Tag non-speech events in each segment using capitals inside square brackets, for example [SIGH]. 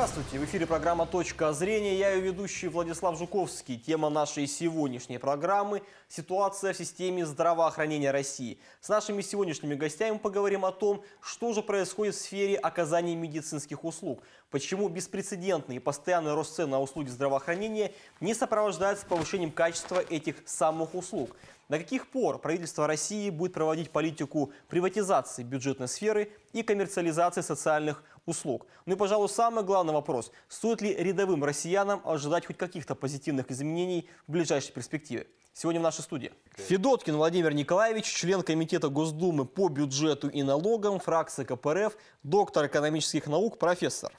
Здравствуйте, в эфире программа «Точка зрения». Я ее ведущий Владислав Жуковский. Тема нашей сегодняшней программы – ситуация в системе здравоохранения России. С нашими сегодняшними гостями поговорим о том, что же происходит в сфере оказания медицинских услуг, почему беспрецедентный и постоянный рост цен на услуги здравоохранения не сопровождается повышением качества этих самых услуг, На каких пор правительство России будет проводить политику приватизации бюджетной сферы и коммерциализации социальных услуг. Ну и, пожалуй, самый главный вопрос. Стоит ли рядовым россиянам ожидать хоть каких-то позитивных изменений в ближайшей перспективе? Сегодня в нашей студии. Федоткин Владимир Николаевич, член Комитета Госдумы по бюджету и налогам, фракция КПРФ, доктор экономических наук, профессор.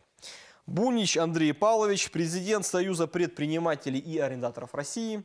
Бунич Андрей Павлович, президент Союза предпринимателей и арендаторов России,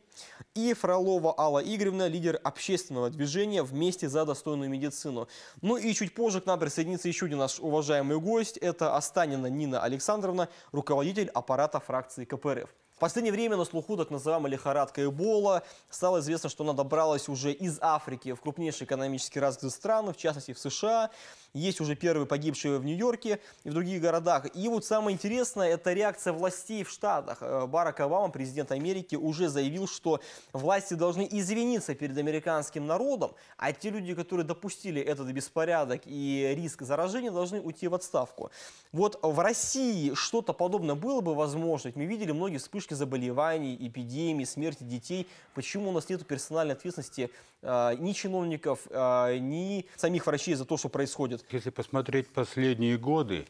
и Фролова Алла Игоревна, лидер общественного движения «Вместе за достойную медицину». Ну и чуть позже к нам присоединится еще один наш уважаемый гость. Это Останина Нина Александровна, руководитель аппарата фракции КПРФ. В последнее время на слуху так называемая лихорадка Эбола. Стало известно, что она добралась уже из Африки в крупнейшие экономически развитые страны, в частности в США. Есть уже первые погибшие в Нью-Йорке и в других городах. И вот самое интересное, это реакция властей в Штатах. Э, Барак Обама, президент Америки, уже заявил, что власти должны извиниться перед американским народом, а те люди, которые допустили этот беспорядок и риск заражения, должны уйти в отставку. Вот в России что-то подобное было бы возможно. Мы видели многие вспышки вспышки заболеваний, эпидемий, смерти детей. Почему у нас нет персональной ответственности э, ни чиновников, э, ни самих врачей за то, что происходит? Если посмотреть последние годы,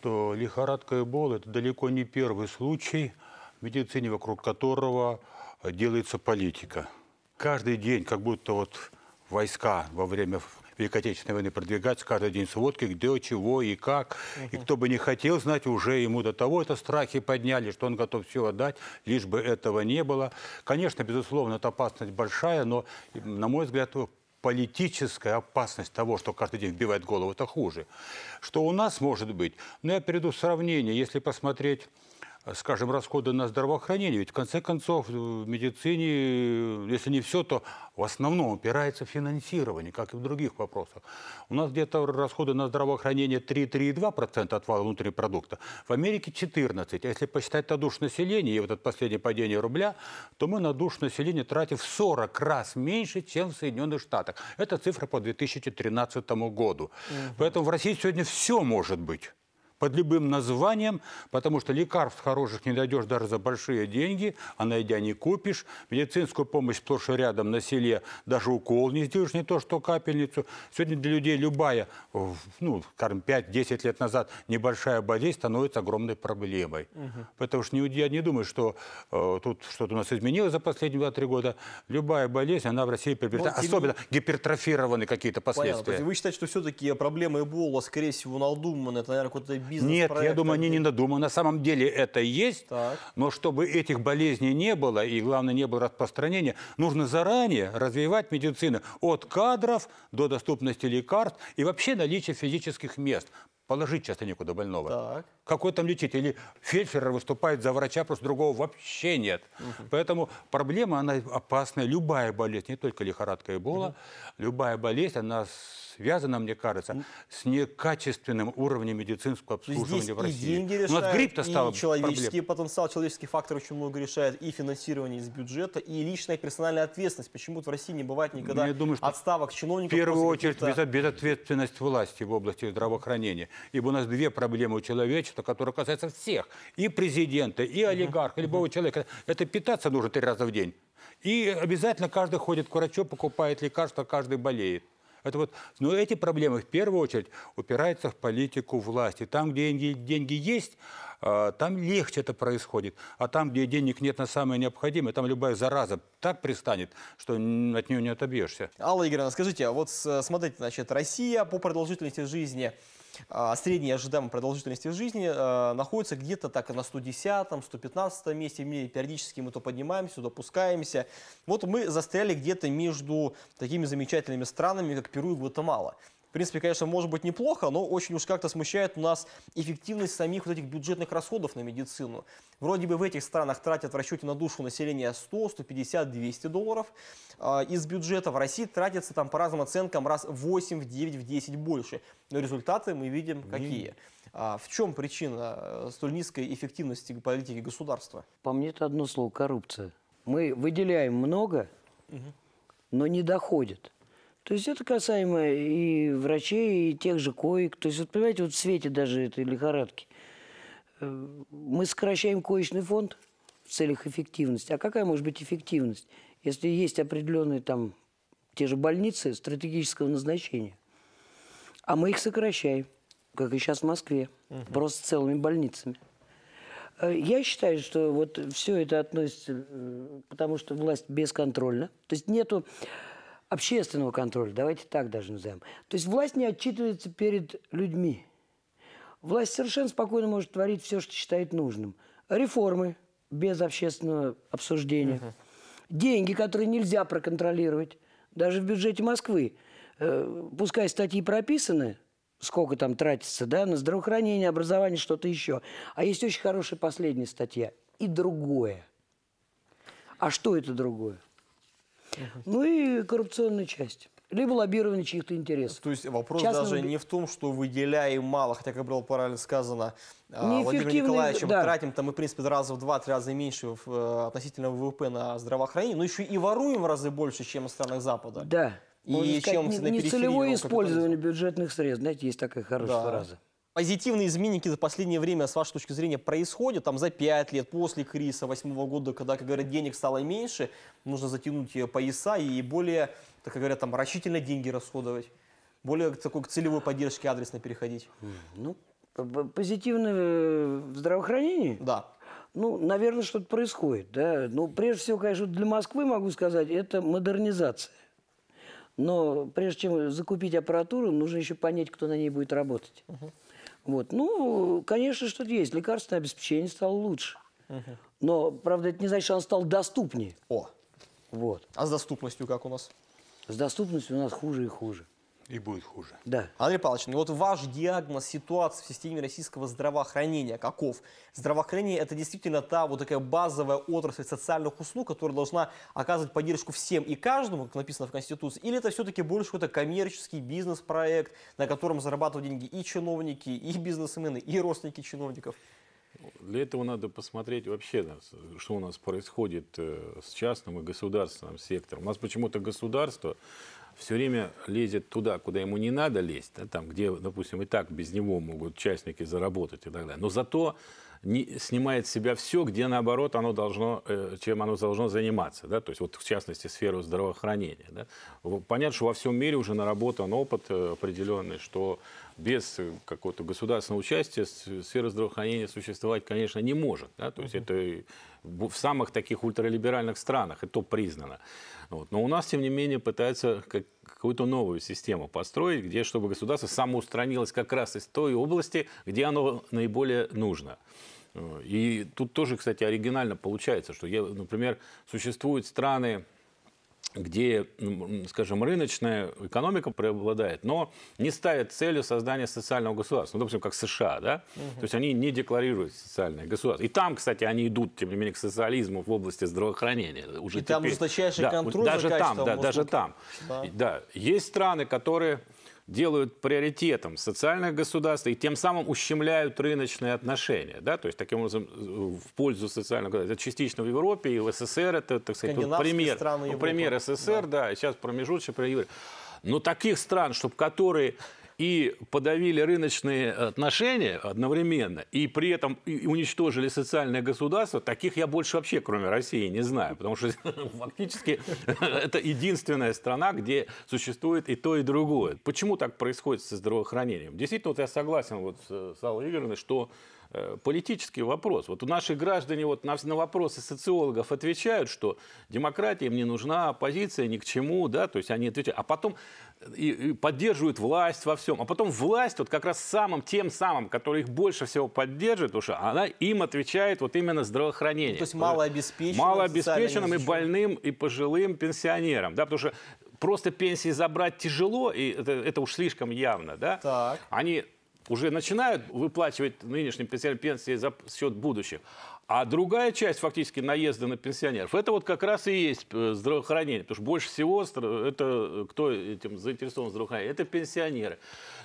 то лихорадка Эбола – это далеко не первый случай, в медицине вокруг которого делается политика. Каждый день, как будто вот войска во время Великой Отечественной войны продвигаться, каждый день сводки, где, чего и как. Угу. И кто бы не хотел знать, уже ему до того это страхи подняли, что он готов все отдать, лишь бы этого не было. Конечно, безусловно, эта опасность большая, но, на мой взгляд, политическая опасность того, что каждый день вбивает голову, это хуже. Что у нас может быть? Но ну, я перейду в сравнение. Если посмотреть скажем, расходы на здравоохранение. Ведь в конце концов э, в медицине, э, если не все, то в основном упирается финансирование, как и в других вопросах. У нас где-то расходы на здравоохранение 3-3,2% от вала внутреннего продукта. В Америке 14. А если посчитать на душ населения и вот это последнее падение рубля, то мы на душ населения тратим в 40 раз меньше, чем в Соединенных Штатах. Это цифра по 2013 году. Угу. Поэтому в России сегодня все может быть под любым названием, потому что лекарств хороших не найдешь даже за большие деньги, а найдя не купишь. Медицинскую помощь сплошь рядом на селе даже укол не сделаешь, не то что капельницу. Сегодня для людей любая, ну, скажем, 5-10 лет назад небольшая болезнь становится огромной проблемой. Угу. Потому что не, я не думаю, что э, тут что-то у нас изменилось за последние 2-3 года. Любая болезнь, она в России приобретает, вот, особенно тем... гипертрофированы какие-то последствия. Понятно. Вы считаете, что все-таки проблема Эбола, скорее всего, надуманная, это, наверное, какой-то бизнес Нет, я думаю, они не надуманы. На самом деле это есть, так. но чтобы этих болезней не было, и главное, не было распространения, нужно заранее развивать медицину от кадров до доступности лекарств и вообще наличия физических мест. Положить часто некуда больного. Так. Какой там лечить? Или фельдшер выступает за врача, просто другого вообще нет. Угу. Поэтому проблема, она опасная. Любая болезнь, не только лихорадка Эбола, угу. любая болезнь, она связано, мне кажется, с некачественным уровнем медицинского ну, обслуживания Здесь в России. И деньги решают, У нас грипп-то стало и человеческий проблем. потенциал, человеческий фактор очень много решает, и финансирование из бюджета, и личная персональная ответственность. Почему-то в России не бывает никогда ну, я думаю, что отставок чиновников. В первую очередь без, безответственность власти в области здравоохранения. Ибо у нас две проблемы у человечества, которые касаются всех. И президента, и олигарха, угу. любого угу. человека. Это питаться нужно три раза в день. И обязательно каждый ходит к врачу, покупает лекарства, каждый болеет. Это вот, но эти проблемы в первую очередь упираются в политику власти. Там, где деньги есть, а, там легче это происходит. А там, где денег нет на самое необходимое, там любая зараза так пристанет, что от нее не отобьешься. Алла Игоревна, скажите, а вот смотрите, значит, Россия по продолжительности жизни – а, средняя ожидаемая продолжительность жизни а, находится где-то так на 110-115 месте в мире. Периодически мы то поднимаемся, то опускаемся. Вот мы застряли где-то между такими замечательными странами, как Перу и Гватемала принципе, конечно, может быть неплохо, но очень уж как-то смущает у нас эффективность самих вот этих бюджетных расходов на медицину. Вроде бы в этих странах тратят в расчете на душу населения 100, 150, 200 долларов а, из бюджета. В России тратится там по разным оценкам раз 8, в 9, в 10 больше. Но результаты мы видим какие. А, в чем причина э, столь низкой эффективности политики государства? По мне это одно слово – коррупция. Мы выделяем много, угу. но не доходит. То есть это касаемо и врачей, и тех же коек. То есть, вот понимаете, вот в свете даже этой лихорадки э, мы сокращаем коечный фонд в целях эффективности. А какая может быть эффективность, если есть определенные там те же больницы стратегического назначения? А мы их сокращаем, как и сейчас в Москве, угу. просто целыми больницами. Э, я считаю, что вот все это относится, э, потому что власть бесконтрольна. То есть нету общественного контроля, давайте так даже назовем. То есть власть не отчитывается перед людьми. Власть совершенно спокойно может творить все, что считает нужным. Реформы без общественного обсуждения. Угу. Деньги, которые нельзя проконтролировать. Даже в бюджете Москвы. Э, пускай статьи прописаны, сколько там тратится, да, на здравоохранение, образование, что-то еще. А есть очень хорошая последняя статья. И другое. А что это другое? Угу. Ну и коррупционная часть либо лоббирование чьих-то интересов. То есть вопрос Частным... даже не в том, что выделяем мало, хотя, как было правильно сказано а, Владимиром Николаевичем, да. тратим там, мы, в принципе, раза в два-три раза меньше в, э, относительно ВВП на здравоохранение, но еще и воруем в разы больше, чем в странах Запада. Да. И Можно чем сказать, не, на целевое ну, использование бюджетных средств. Знаете, есть такая хорошая да. фраза позитивные изменники за последнее время, с вашей точки зрения, происходят? Там за пять лет после кризиса 2008 года, когда, как говорят, денег стало меньше, нужно затянуть э, пояса и более, так как говорят, там рачительно деньги расходовать, более такой к целевой поддержке адресно переходить? Ну, позитивно в э, здравоохранении? Да. Ну, наверное, что-то происходит, да. Ну, прежде всего, конечно, для Москвы, могу сказать, это модернизация. Но прежде чем закупить аппаратуру, нужно еще понять, кто на ней будет работать. Угу. Вот. Ну, конечно, что-то есть. Лекарственное обеспечение стало лучше. Но, правда, это не значит, что он стал доступнее. О! Вот. А с доступностью как у нас? С доступностью у нас хуже и хуже. И будет хуже. Да. Андрей Павлович, ну вот ваш диагноз ситуации в системе российского здравоохранения каков? Здравоохранение – это действительно та вот такая базовая отрасль социальных услуг, которая должна оказывать поддержку всем и каждому, как написано в Конституции, или это все-таки больше какой-то коммерческий бизнес-проект, на котором зарабатывают деньги и чиновники, и бизнесмены, и родственники чиновников? Для этого надо посмотреть вообще, что у нас происходит э, с частным и государственным сектором. У нас почему-то государство все время лезет туда, куда ему не надо лезть, да, там, где, допустим, и так без него могут участники заработать и так далее. Но зато не, снимает с себя все, где, наоборот, оно должно, э, чем оно должно заниматься. Да? То есть, вот, в частности, сферу здравоохранения. Да? Понятно, что во всем мире уже наработан опыт э, определенный, что без какого-то государственного участия сфера здравоохранения существовать, конечно, не может. Да? То есть, это в самых таких ультралиберальных странах, это признано. Вот. Но у нас, тем не менее, пытаются как, какую-то новую систему построить, где чтобы государство самоустранилось как раз из той области, где оно наиболее нужно. Э, и тут тоже, кстати, оригинально получается, что, я, например, существуют страны где, скажем, рыночная экономика преобладает, но не ставит целью создания социального государства. Ну, допустим, как США, да? Угу. То есть они не декларируют социальное государство. И там, кстати, они идут, тем не менее, к социализму в области здравоохранения. Уже И теперь. там жесточайший да, контроль даже за там, да, даже там. Да. да. Есть страны, которые делают приоритетом социальных государств и тем самым ущемляют рыночные отношения. Да? То есть, таким образом, э, в пользу социального государства Это частично в Европе и в СССР. Это, так сказать, вот пример. Страны Европы. ну, пример СССр, да. да сейчас промежуточный пример. Но таких стран, чтобы которые и подавили рыночные отношения одновременно, и при этом уничтожили социальное государство, таких я больше вообще, кроме России, не знаю. Потому что [LAUGHS] фактически [LAUGHS] это единственная страна, где существует и то, и другое. Почему так происходит со здравоохранением? Действительно, вот я согласен вот с Аллой Игоревной, что Э, политический вопрос. Вот у наших граждане вот на, вопросы социологов отвечают, что демократия им не нужна, оппозиция ни к чему, да, то есть они отвечают, а потом э, и, и поддерживают власть во всем, а потом власть вот как раз самым, тем самым, который их больше всего поддерживает, уж она им отвечает вот именно здравоохранение. То есть малообеспеченным. Малообеспеченным и больным, и пожилым пенсионерам, да, потому что просто пенсии забрать тяжело, и это, это уж слишком явно, да? Так. Они уже начинают выплачивать нынешним пенсионерам пенсии за счет будущих. А другая часть фактически наезда на пенсионеров, это вот как раз и есть э, здравоохранение. Потому что больше всего это, э, кто этим заинтересован в здравоохранении, это пенсионеры.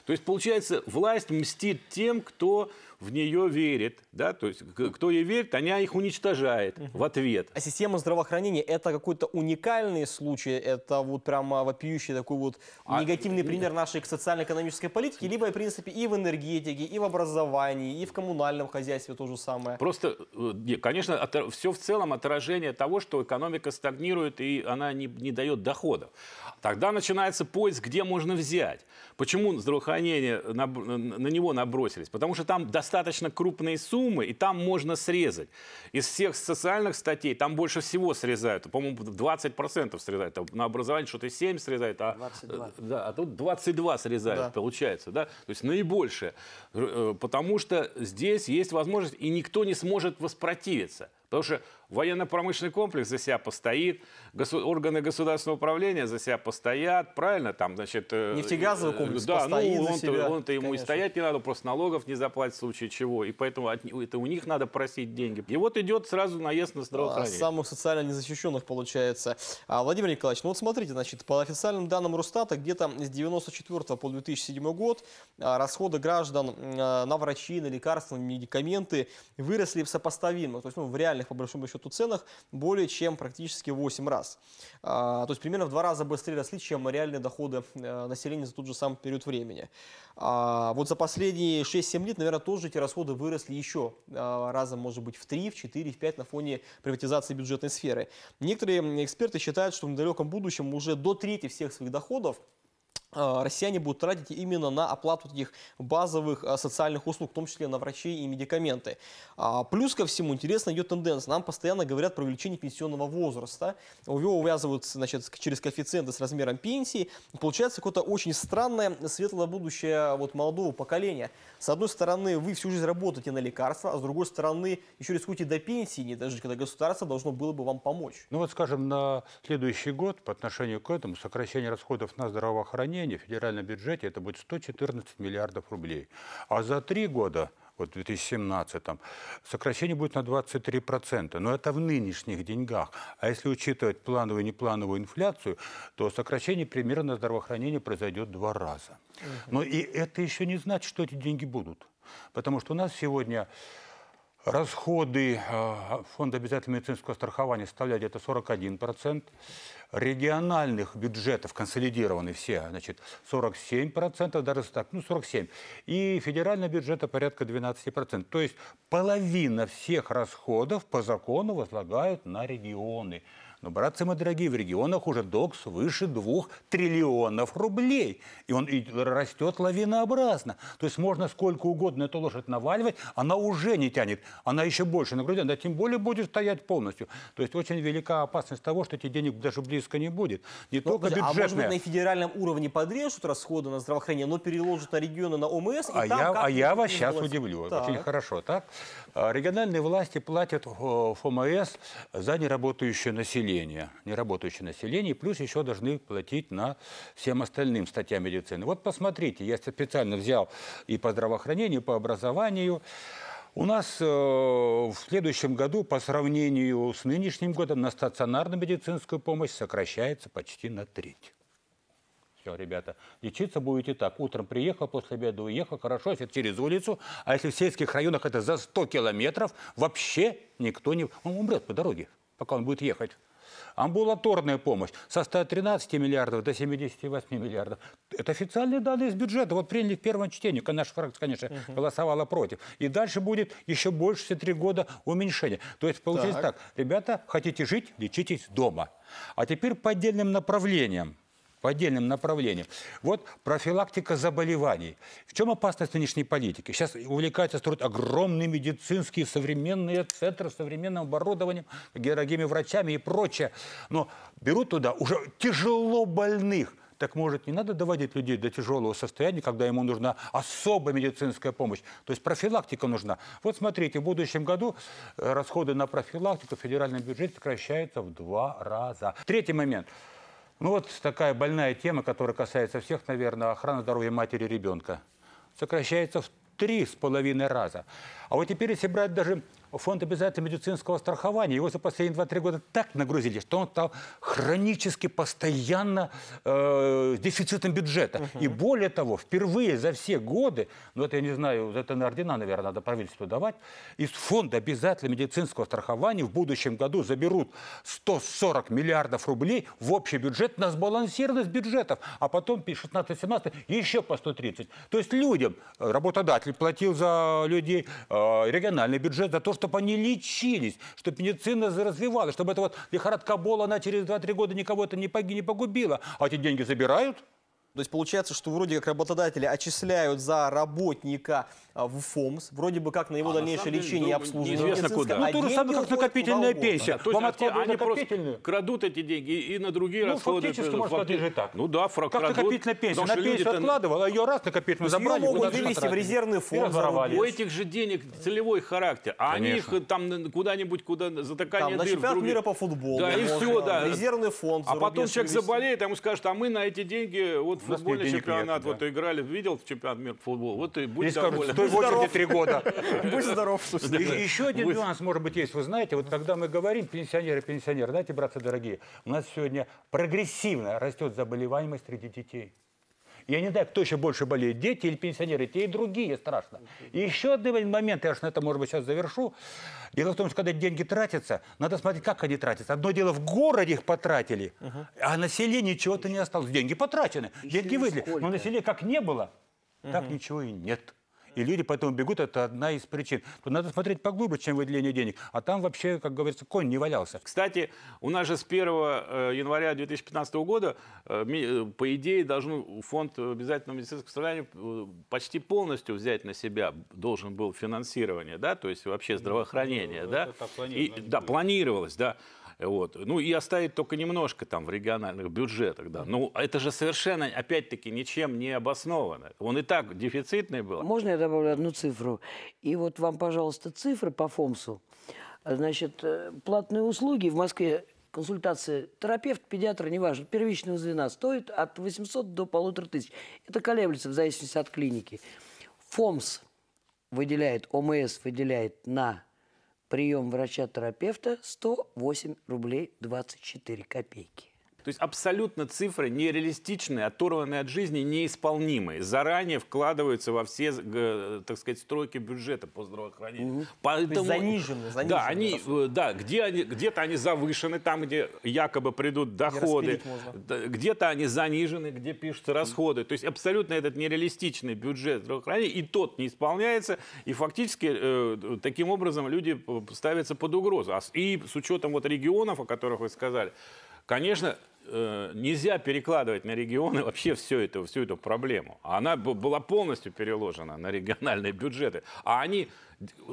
То есть, получается, власть мстит тем, кто в нее верит, да, то есть кто ей верит, она их уничтожает в ответ. А система здравоохранения это какой-то уникальный случай, это вот прямо а, вопиющий такой вот а... негативный пример нашей социально-экономической политики, либо, в принципе, и в энергетике, и в образовании, и в коммунальном хозяйстве то же самое. Просто, э, конечно, от... все в целом отражение того, что экономика стагнирует и она не, не дает доходов. Тогда начинается поиск, где можно взять. Почему здравоохранение, на, э, на него набросились? Потому что там достаточно достаточно крупные суммы, и там можно срезать. Из всех социальных статей там больше всего срезают. По-моему, 20% срезают. на образование что-то 7 срезают, а, 22. Э, да, а тут 22 срезают, да. получается. Да? То есть наибольшее. Э, э, потому что здесь есть возможность, и никто не сможет воспротивиться. Потому что военно-промышленный комплекс за себя постоит, госу- органы государственного управления за себя постоят, правильно? Там, значит, э, Нефтегазовый э, комплекс да, ну, постоит ну, он-то, за себя. он-то ему конечно. и стоять не надо, просто налогов не заплатить в случае чего. И поэтому от, это у них надо просить деньги. И вот идет сразу наезд на а, здравоохранение. А, самых социально незащищенных получается. А, Владимир Николаевич, ну вот смотрите, значит, по официальным данным Росстата, где-то с 94 по 2007 год а, расходы граждан а, на врачи, на лекарства, на медикаменты выросли в сопоставимых, то есть ну, в реальном реальных, по большому счету, ценах более чем практически 8 раз. А, то есть примерно в два раза быстрее росли, чем реальные доходы э, населения за тот же самый период времени. А, вот за последние 6-7 лет, наверное, тоже эти расходы выросли еще э, раза, может быть, в 3, в 4, в 5 на фоне приватизации бюджетной сферы. Некоторые эксперты считают, что в недалеком будущем уже до трети всех своих доходов а, россияне будут тратить именно на оплату таких базовых а, социальных услуг, в том числе на врачей и медикаменты. А, плюс ко всему, интересно идет тенденция. Нам постоянно говорят про увеличение пенсионного возраста. Его увязывают значит, через коэффициенты с размером пенсии. Получается какое-то очень странное светлое будущее вот молодого поколения. С одной стороны, вы всю жизнь работаете на лекарства, а с другой стороны, еще рискуете до пенсии не дожить, когда государство должно было бы вам помочь. Ну вот, скажем, на следующий год по отношению к этому сокращение расходов на здравоохранение исполнения в федеральном бюджете это будет 114 миллиардов рублей. А за три года вот в 2017, сокращение будет на 23%. Но это в нынешних деньгах. А если учитывать плановую и неплановую инфляцию, то сокращение примерно на здравоохранение произойдет два раза. Но и это еще не значит, что эти деньги будут. Потому что у нас сегодня расходы а, Фонда обязательного медицинского страхования составляют где-то 41% региональных бюджетов, консолидированы все, значит, 47%, даже так, ну, 47%. И федерального бюджета порядка 12%. То есть половина всех расходов по закону возлагают на регионы. Но, братцы мои дорогие, в регионах уже докс выше 2 триллионов рублей. И он и растет лавинообразно. То есть можно сколько угодно эту лошадь наваливать, она уже не тянет. Она еще больше на груди. да тем более будет стоять полностью. То есть очень велика опасность того, что этих денег даже близко не будет. Не но, ну, только бюджетная. А может быть на федеральном уровне подрежут расходы на здравоохранение, но переложат на регионы, на ОМС? а, я, а я вас сейчас власти. удивлю. Так. Очень хорошо, так? А, региональные власти платят э, ФОМС за неработающее население населения, неработающее население, плюс еще должны платить на всем остальным статьям медицины. Вот посмотрите, я специально взял и по здравоохранению, и по образованию. У нас э, в следующем году по сравнению с нынешним годом на стационарную медицинскую помощь сокращается почти на треть. Все, ребята, лечиться будете так. Утром приехал, после обеда уехал. Хорошо, если через улицу. А если в сельских районах это за 100 километров, вообще никто не... Он умрет по дороге, пока он будет ехать. Амбулаторная помощь со 113 миллиардов до 78 миллиардов. Это официальные данные из бюджета. Вот приняли в первом чтении. Наша фракция, конечно, угу. голосовала против. И дальше будет еще больше, все три года уменьшения. То есть получается так. так. Ребята, хотите жить, лечитесь дома. А теперь по отдельным направлениям по отдельным направлениям. Вот профилактика заболеваний. В чем опасность нынешней политики? Сейчас увлекаются, строят огромные медицинские современные центры с современным оборудованием, дорогими врачами и прочее. Но берут туда уже тяжело больных. Так может, не надо доводить людей до тяжелого состояния, когда ему нужна особая медицинская помощь? То есть профилактика нужна. Вот смотрите, в будущем году э, расходы на профилактику в федеральном бюджете сокращаются в два раза. Третий момент – ну вот такая больная тема, которая касается всех, наверное, охрана здоровья матери и ребенка. Сокращается в три с половиной раза. А вот теперь, если брать даже фонд обязательного медицинского страхования. Его за последние 2-3 года так нагрузили, что он стал хронически, постоянно э, дефицитом бюджета. Угу. И более того, впервые за все годы, ну это я не знаю, это на ордена, наверное, надо правительству давать, из фонда обязательного медицинского страхования в будущем году заберут 140 миллиардов рублей в общий бюджет на сбалансированность бюджетов, а потом 16-17 еще по 130. То есть людям, э, работодатель платил за людей, э, региональный бюджет за то, чтобы они лечились, чтобы медицина развивалась, чтобы эта вот лихорадка Бола, она через 2-3 года никого это не погубила. А эти деньги забирают – то есть получается, что вроде как работодатели отчисляют за работника а, в ФОМС, вроде бы как на его а дальнейшее на лечение и обслуживание. Неизвестно куда. Ну, а то же самое, как накопительная пенсия. Да, Вам откладывают они Просто крадут эти деньги и, и на другие ну, расходы. Фактически, можно сказать, же так. Ну да, фрак, Как крадут, накопительная пенсия? На пенсию откладывал, а ее раз накопительную забрали. Ее могут вывести в резервный фонд. У этих же денег целевой характер. А они их там куда-нибудь, куда затыкание дыр. Там на мира по футболу. Да, и все, да. Резервный фонд. А потом человек заболеет, ему скажут, а мы на эти деньги вот футболе чемпионат, вот да. играли, видел в чемпионат мира футбол, вот и будь Здесь доволен. стой в очереди три года. [LAUGHS] Будь здоров, Еще один нюанс, может быть, есть. Вы знаете, вот когда мы говорим пенсионеры, пенсионеры, знаете, братцы дорогие, у нас сегодня прогрессивно растет заболеваемость среди детей. Я не знаю, кто еще больше болеет, дети или пенсионеры, те и другие страшно. И еще один момент, я же на это, может быть, сейчас завершу. Дело в том, что когда деньги тратятся, надо смотреть, как они тратятся. Одно дело, в городе их потратили, угу. а население чего-то не осталось. Деньги потрачены, деньги вылили. Но населения как не было, угу. так ничего и нет и люди поэтому бегут, это одна из причин. Тут надо смотреть поглубже, чем выделение денег. А там вообще, как говорится, конь не валялся. Кстати, у нас же с 1 э, января 2015 года, э, э, по идее, должен фонд обязательного медицинского страхования почти полностью взять на себя должен был финансирование, да, то есть вообще ну, здравоохранение, ну, да, это, это планировалось, и, да, планировалось, да. Вот. Ну и оставить только немножко там в региональных бюджетах. Да. Ну это же совершенно, опять-таки, ничем не обосновано. Он и так дефицитный был. Можно я добавлю одну цифру? И вот вам, пожалуйста, цифры по ФОМСу. Значит, э, платные услуги в Москве консультация терапевт, педиатра, неважно, первичного звена стоит от 800 до 1500. Это колеблется в зависимости от клиники. ФОМС выделяет, ОМС выделяет на прием врача-терапевта 108 рублей 24 копейки. То есть абсолютно цифры нереалистичные, оторванные от жизни, неисполнимые. Заранее вкладываются во все, э, так сказать, стройки бюджета по здравоохранению. Угу. Поэтому, занижены, занижены. Да, они, э, да где они, где-то они завышены, там, где якобы придут доходы. Где-то они занижены, где пишутся расходы. То есть абсолютно этот нереалистичный бюджет здравоохранения, и тот не исполняется, и фактически э, таким образом люди ставятся под угрозу. А и с учетом вот регионов, о которых вы сказали, Конечно, э, нельзя перекладывать на регионы вообще все это, всю эту проблему. Она была полностью переложена на региональные бюджеты. А они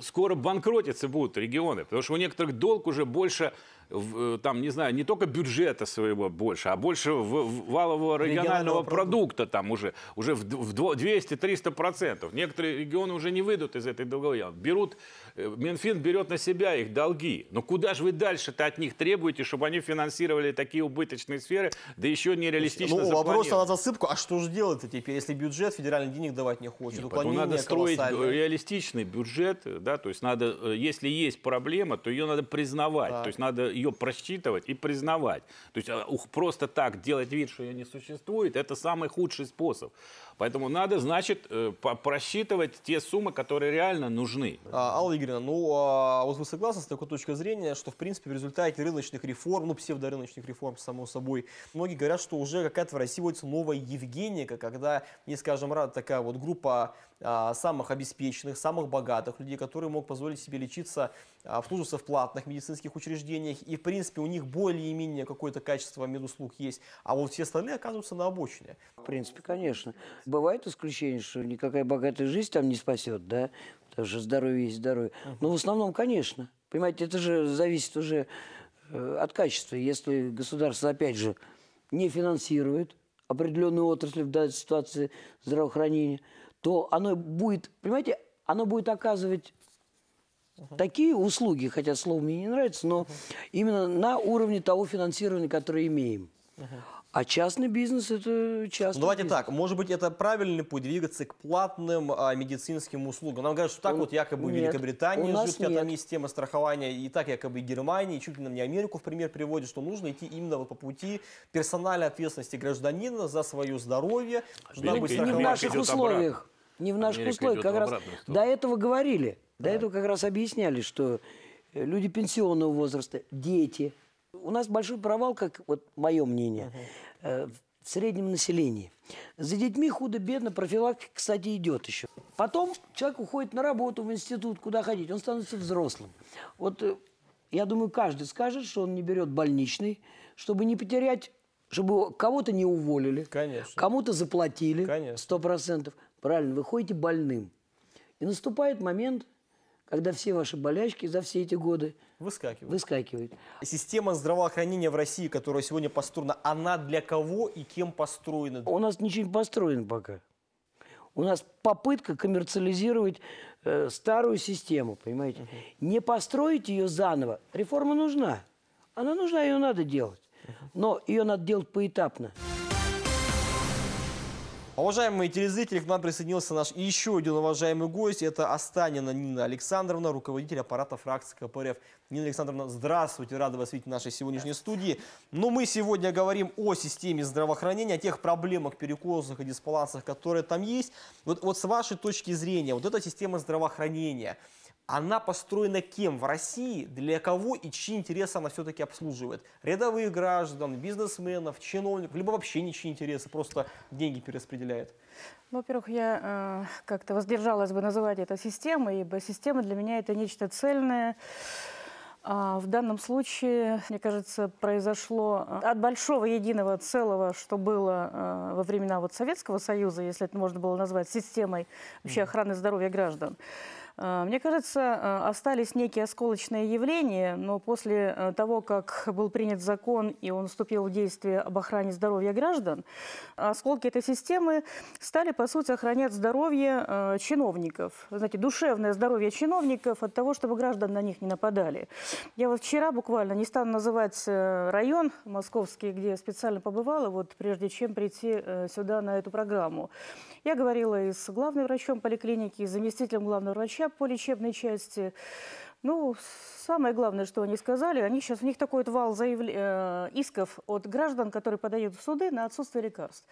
скоро банкротиться будут регионы, потому что у некоторых долг уже больше Э, там, не знаю, не только бюджета своего больше, а больше в, валового регионального, регионального продукта, продукта там уже, уже в, в 200-300 процентов. Некоторые регионы уже не выйдут из этой долговой ямы. Берут, э, Минфин берет на себя их долги. Но куда же вы дальше-то от них требуете, чтобы они финансировали такие убыточные сферы, да еще нереалистично Ну, вопрос на засыпку, а что же делать-то теперь, если бюджет федеральных денег давать не хочет? Нет, ну, надо строить реалистичный бюджет, да, то есть надо, э, если есть проблема, то ее надо признавать, да. то есть надо ее просчитывать и признавать. То есть а, ух, просто так делать вид, что ее не существует, это самый худший способ. Поэтому надо, значит, э, просчитывать те суммы, которые реально нужны. А, Алла Игоревна, ну, а, а, вот вы согласны с такой точкой зрения, что, в принципе, в результате рыночных реформ, ну, псевдорыночных реформ, само собой, многие говорят, что уже какая-то в России вводится новая Евгеника, когда, не скажем, рада такая вот группа а, самых обеспеченных, самых богатых людей, которые могут позволить себе лечиться а, в служивцев платных медицинских учреждениях. И, в принципе, у них более-менее какое-то качество медуслуг есть. А вот все остальные оказываются на обочине. В принципе, конечно. бывает исключение, что никакая богатая жизнь там не спасет, да? Потому что здоровье есть здоровье. Но в основном, конечно. Понимаете, это же зависит уже э, от качества. Если государство, опять же, не финансирует определенные отрасли в данной ситуации здравоохранения – то оно будет, понимаете, оно будет оказывать угу. такие услуги, хотя слово мне не нравится, но угу. именно на уровне того финансирования, которое имеем. Угу. А частный бизнес – это частный ну, Давайте бизнес. так, может быть, это правильный путь двигаться к платным а, медицинским услугам. Нам говорят, что так у... вот якобы нет, Великобритания ждет, у а там есть система страхования, и так якобы и Германия, и чуть ли нам не Америку в пример приводит, что нужно идти именно вот по пути персональной ответственности гражданина за свое здоровье. Должна быть Не в наших условиях. Обратно не в наш условиях. Как раз до этого говорили, да. до этого как раз объясняли, что э, люди пенсионного возраста, дети. У нас большой провал, как вот мое мнение, э, в среднем населении. За детьми худо-бедно, профилактика, кстати, идет еще. Потом человек уходит на работу, в институт, куда ходить, он становится взрослым. Вот э, я думаю, каждый скажет, что он не берет больничный, чтобы не потерять чтобы кого-то не уволили, кому-то заплатили, сто процентов. Правильно, вы ходите больным. И наступает момент, когда все ваши болячки за все эти годы выскакивают. выскакивают. Система здравоохранения в России, которая сегодня построена, она для кого и кем построена? У нас ничего не построено пока. У нас попытка коммерциализировать э, старую систему, понимаете? Uh -huh. Не построить ее заново. Реформа нужна. Она нужна, ее надо делать. Но ее надо делать поэтапно уважаемые телезрители, к нам присоединился наш еще один уважаемый гость. Это Останина Нина Александровна, руководитель аппарата фракции КПРФ. Нина Александровна, здравствуйте, рада вас видеть в нашей сегодняшней студии. Но ну, мы сегодня говорим о системе здравоохранения, о тех проблемах, перекосах и дисбалансах, которые там есть. Вот, вот с вашей точки зрения, вот эта система здравоохранения – она построена кем в России, для кого и чьи интересы она все-таки обслуживает. Рядовых граждан, бизнесменов, чиновников, либо вообще ничьи интересы, просто деньги перераспределяет. Ну, во-первых, я э, как-то воздержалась бы называть это системой, ибо система для меня это нечто цельное, а, в данном случае, мне кажется, произошло э, от большого единого целого, что было э, во времена вот Советского Союза, если это можно было назвать системой вообще охраны здоровья граждан. Э, мне кажется, э, остались некие осколочные явления, но после э, того, как был принят закон и он вступил в действие об охране здоровья граждан, осколки этой системы стали, по сути, охранять здоровье чиновников. Вы знаете, душевное здоровье чиновников от того, чтобы граждан на них не нападали. Я вот вчера буквально, не стану называть район московский, где специально побывала, вот прежде чем прийти сюда на эту программу. Я говорила и с главным врачом поликлиники, и с заместителем главного врача, врача по лечебной части. Ну, самое главное, что они сказали, они сейчас, у них такой вот вал заявл... э, исков от граждан, которые подают в суды на отсутствие лекарств.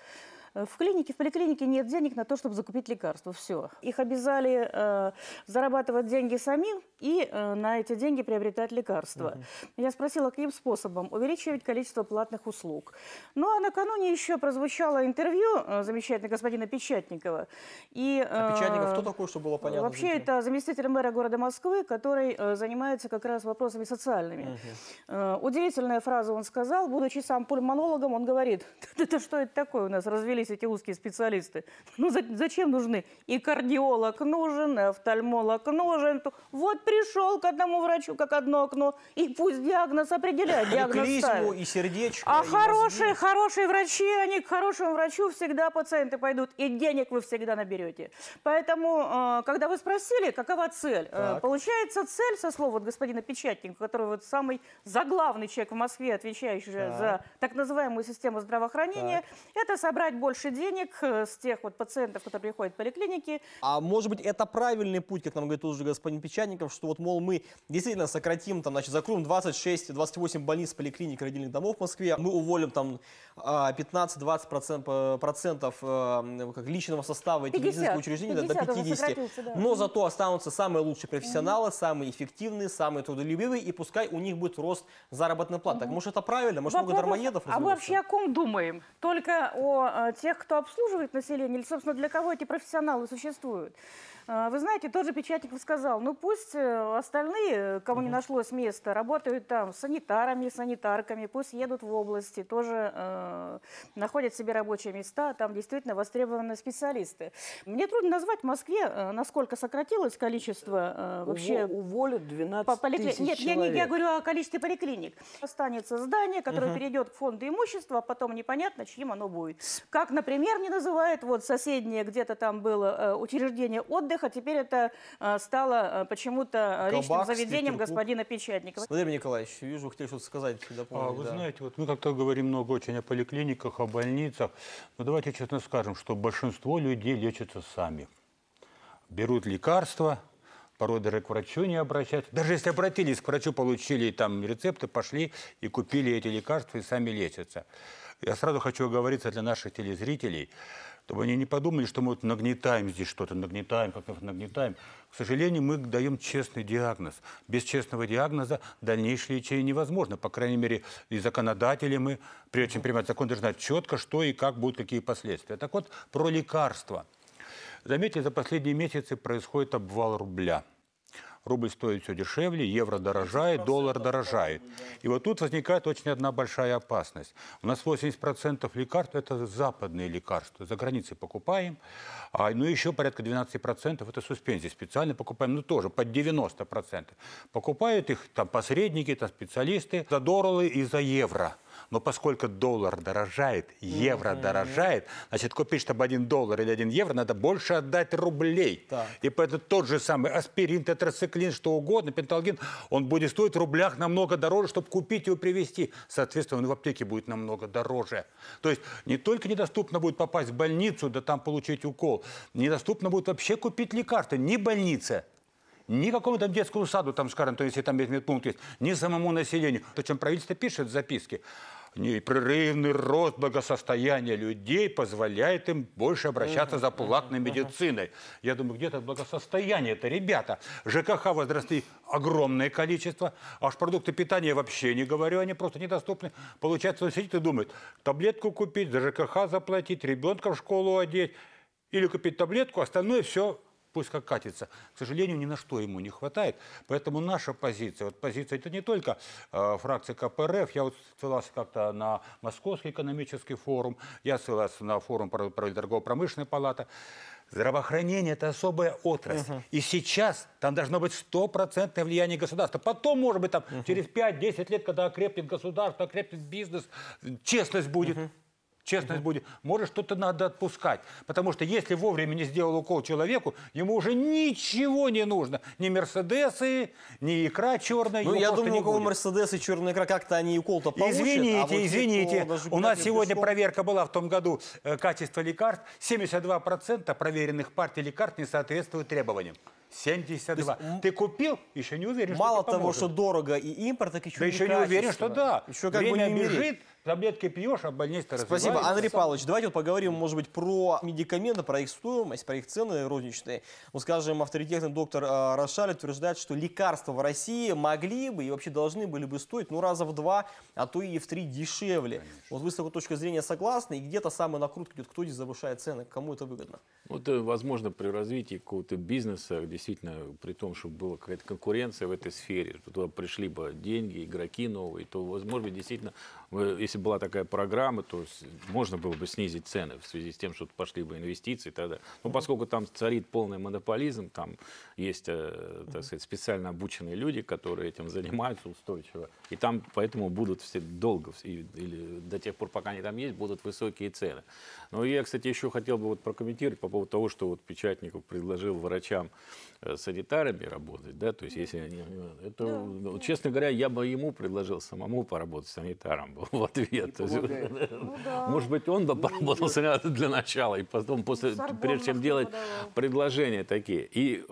Э, в клинике, в поликлинике нет денег на то, чтобы закупить лекарства. Все. Их обязали э, зарабатывать деньги самим и э, на эти деньги приобретать лекарства. Угу. Я спросила, каким способом увеличивать количество платных услуг. Ну, а накануне еще прозвучало интервью э, замечательного господина Печатникова. И, а э, а Печатников кто такой, чтобы было понятно? Вообще, это заместитель мэра города Москвы, который э, занимается как раз вопросами социальными. Угу. Э, удивительная фраза он сказал, будучи сам пульмонологом, он говорит, это [LAUGHS] что это такое у нас развелись есть эти узкие специалисты. Ну, зачем нужны? И кардиолог нужен, и офтальмолог нужен. Вот пришел к одному врачу, как одно окно, и пусть диагноз определяет, [LAUGHS] диагноз и клизму, и сердечко. А и хорошие, мозги. хорошие врачи, они к хорошему врачу всегда пациенты пойдут, и денег вы всегда наберете. Поэтому, э, когда вы спросили, какова цель, э, так. получается, цель, со слов вот господина Печатника, который вот самый заглавный человек в Москве, отвечающий так. за так называемую систему здравоохранения, так. это собрать больше больше денег э, с тех вот пациентов, которые приходят в поликлиники. А может быть, это правильный путь, как нам говорит уже господин Печанников, что вот, мол, мы действительно сократим, там, значит, закроем 26-28 больниц, поликлиник, родильных домов в Москве, мы уволим там 15-20% а, э, процентов э, как личного состава этих 50, медицинских учреждений 50 до 50, да. но зато останутся самые лучшие профессионалы, угу. самые эффективные, самые трудолюбивые, и пускай у них будет рост заработной платы. Угу. Так, может, это правильно? Может, Вопрос, много дармоедов А мы вообще о ком думаем? Только о тех, кто обслуживает население, или, собственно, для кого эти профессионалы существуют. А, вы знаете, тот же печатник сказал, ну пусть э, остальные, э, кому не нашлось места, работают там санитарами, санитарками, пусть едут в области, тоже э, находят себе рабочие места, там действительно востребованы специалисты. Мне трудно назвать в Москве, э, насколько сократилось количество э, вообще... Уволят 12 по поликли... тысяч Нет, человек. я, не, я говорю о количестве поликлиник. Останется здание, которое угу. перейдет к фонду имущества, а потом непонятно, чьим оно будет. Как, например, не называют, вот соседнее где-то там было э, учреждение отдыха, а Теперь это э, стало э, почему-то э, личным заведением господина Печатникова. Владимир Николаевич, вижу, хотел что-то сказать. Дополнить, а, вы да. знаете, вот мы как-то говорим много очень о поликлиниках, о больницах. Но давайте честно скажем, что большинство людей лечатся сами. Берут лекарства, порой даже к врачу не обращаются. Даже если обратились к врачу, получили там рецепты, пошли и купили эти лекарства и сами лечатся. Я сразу хочу оговориться для наших телезрителей, чтобы они не подумали, что мы вот нагнетаем здесь что-то, нагнетаем, как нагнетаем. К сожалению, мы даем честный диагноз. Без честного диагноза дальнейшее лечение невозможно. По крайней мере, и законодатели мы, прежде чем принимать закон, должны знать четко, что и как будут, какие последствия. Так вот, про лекарства – Заметьте, за последние месяцы происходит обвал рубля. Рубль стоит все дешевле, евро дорожает, доллар дорожает. И вот тут возникает очень одна большая опасность. У нас 80% лекарств – это западные лекарства. За границей покупаем. А, ну, еще порядка 12% – это суспензии. Специально покупаем, ну, тоже под 90%. Покупают их там посредники, там специалисты за доллары и за евро – но поскольку доллар дорожает, евро mm -hmm. дорожает, значит, купить, чтобы один доллар или один евро, надо больше отдать рублей. Так. И поэтому тот же самый аспирин, тетрациклин, что угодно, пенталгин, он будет стоить в рублях намного дороже, чтобы купить его привезти. Соответственно, он в аптеке будет намного дороже. То есть не только недоступно будет попасть в больницу, да там получить укол, недоступно будет вообще купить лекарства, ни больница, ни какому там детскому саду, там, скажем, то если там медпункт есть, ни самому населению. То, чем правительство пишет записки непрерывный рост благосостояния людей позволяет им больше обращаться за платной медициной. Я думаю, где-то благосостояние это ребята. ЖКХ возросли огромное количество, аж продукты питания вообще не говорю, они просто недоступны. Получается, он сидит и думает, таблетку купить, за ЖКХ заплатить, ребенка в школу одеть, или купить таблетку, остальное все пусть как катится. К сожалению, ни на что ему не хватает. Поэтому наша позиция, вот позиция это не только э, фракция КПРФ, я вот ссылался как-то на Московский экономический форум, я ссылался на форум торгово-промышленной палаты. Здравоохранение – это особая отрасль. Угу. И сейчас там должно быть стопроцентное влияние государства. Потом, может быть, там, угу. через 5-10 лет, когда окрепнет государство, окрепнет бизнес, честность будет. Угу. Честность угу. будет. Может, что-то надо отпускать. Потому что если вовремя не сделал укол человеку, ему уже ничего не нужно. Ни Мерседесы, ни икра черная. Ну, я думаю, у кого Мерседесы, черная икра, как-то они укол-то получат. Извините, а вот извините. У нас сегодня пришло. проверка была в том году э, качества лекарств. 72% проверенных партий лекарств не соответствуют требованиям. 72. есть, ты купил, еще не уверен, Мало что того, поможет. что дорого и импорт, так еще да не еще не уверен, что да. Еще как Время бы не бежит. Таблетки пьешь, а больница развивается. Спасибо, а Андрей Павлович. Давайте вот поговорим, может быть, про медикаменты, про их стоимость, про их цены розничные. Ну, скажем, авторитетный доктор а, Рошаль утверждает, что лекарства в России могли бы и вообще должны были бы стоить, ну, раза в два, а то и в три дешевле. Конечно. Вот вы с такой точки зрения согласны? И где-то самая накрутка идет, кто здесь завышает цены, кому это выгодно? Вот, ну, возможно при развитии какого-то бизнеса, действительно, при том, чтобы была какая-то конкуренция в этой сфере, туда пришли бы деньги, игроки новые, то, возможно, действительно если была такая программа, то можно было бы снизить цены в связи с тем, что пошли бы инвестиции и так далее. Но поскольку там царит полный монополизм, там есть, э, так сказать, специально обученные люди, которые этим занимаются устойчиво, и там поэтому будут все долго, или до тех пор, пока они там есть, будут высокие цены. Но я, кстати, еще хотел бы вот прокомментировать по поводу того, что вот Печатников предложил врачам э, санитарами работать, да, то есть если... Э, это, ну, честно говоря, я бы ему предложил самому поработать санитаром, [LAUGHS] в ответ. [LAUGHS] Ну, да. Может быть, он бы поработал с ну, [LAUGHS] для начала, и потом, после, прежде чем делать подавал. предложения такие. И э,